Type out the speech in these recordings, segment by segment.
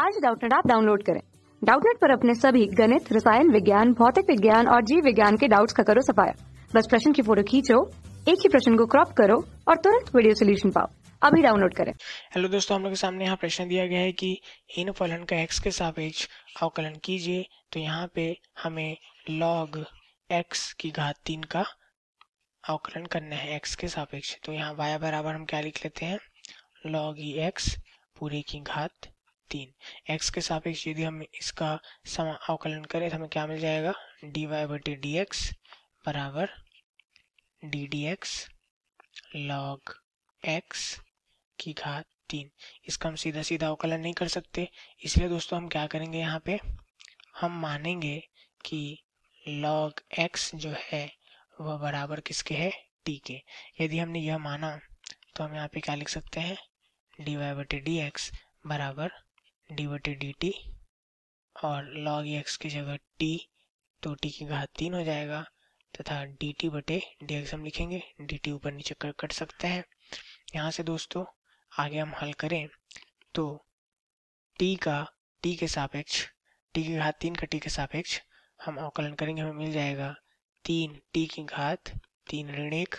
आज डाउटनेट आप डाउनलोड करें डाउटनेट पर अपने सभी गणित रसायन विज्ञान भौतिक विज्ञान और जीव विज्ञान के डाउट्स का करो सफाया बस प्रश्न की फोटो खींचो एक ही प्रश्न को क्रॉप करो और तुरंत वीडियो सोल्यूशन पाओ अभी डाउनलोड करें हेलो दोस्तों हम लोग के सामने यहाँ प्रश्न दिया गया है कि इन फलन का एक्स के सापेक्ष अवकलन कीजिए तो यहाँ पे हमें लॉग एक्स की घात तीन का अवकलन करना है एक्स के सापेक्ष तो यहाँ वाया बराबर हम क्या लिख लेते हैं लॉग ई एक्स पूरे की घात तीन एक्स के सापेक्ष यदि हम इसका समा अवकलन करें तो हमें क्या मिल जाएगा डी वाई बटी डी एक्स बराबर d d x log x की घात तीन इसका हम सीधा सीधा अवकलन नहीं कर सकते इसलिए दोस्तों हम क्या करेंगे यहाँ पे हम मानेंगे कि लॉग एक्स जो है वह बराबर किसके है टी के यदि हमने यह माना तो हम यहाँ पे क्या लिख सकते हैं डी वाई बटी डी एक्स बराबर डी बटे डी टी और लॉग एक्स की जगह टी तो टी की घात तीन हो जाएगा तथा डी टी बटे डी एक्स हम लिखेंगे डी टी ऊपर नीचे कर कट सकते हैं यहाँ से दोस्तों आगे हम हल करें तो टी का टी के सापेक्ष टी की घात तीन का टी के सापेक्ष हम अवकलन करेंगे हमें मिल जाएगा तीन टी की घात तीन ऋण एक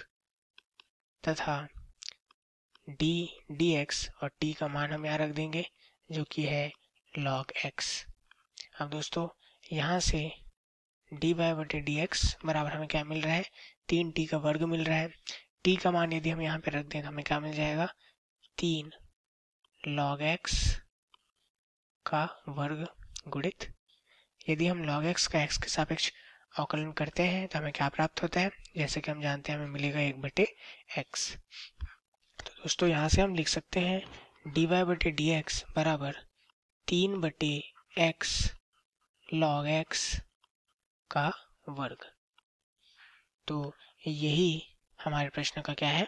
तथा डी डी एक्स और टी का मान हम यहाँ रख देंगे जो कि है लॉग एक्स अब दोस्तों यहाँ से डी वाई बटे डी एक्स बराबर हमें क्या मिल रहा है तीन टी का वर्ग मिल रहा है टी का मान यदि हम यहाँ पे रख दें तो हमें क्या मिल जाएगा तीन लॉग एक्स का वर्ग गुणित यदि हम लॉग एक्स का एक्स के सापेक्ष अवकलन करते हैं तो हमें क्या प्राप्त होता है जैसे कि हम जानते हैं हमें मिलेगा एक बटे एक्स तो दोस्तों यहाँ से हम लिख सकते हैं डी वाई बटे डी एक्स बराबर तीन बटे एक्स लॉग एक्स का वर्ग तो यही हमारे प्रश्न का क्या है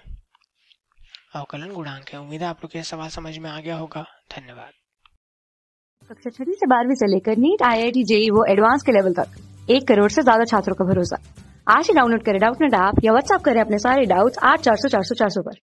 अवकलन गुणांक है उम्मीद है आप लोग ये सवाल समझ में आ गया होगा धन्यवाद कक्षा छठी से बारहवीं से लेकर NEET I I T JEE वो एडवांस के लेवल तक एक करोड़ से ज्यादा छात्रों का भरोसा आज ही डाउनलोड करें डाउट नेट ऐप या व्हाट्सअप करें अपने सारे डाउट्स आठ चार सौ चार सौ चार सौ पर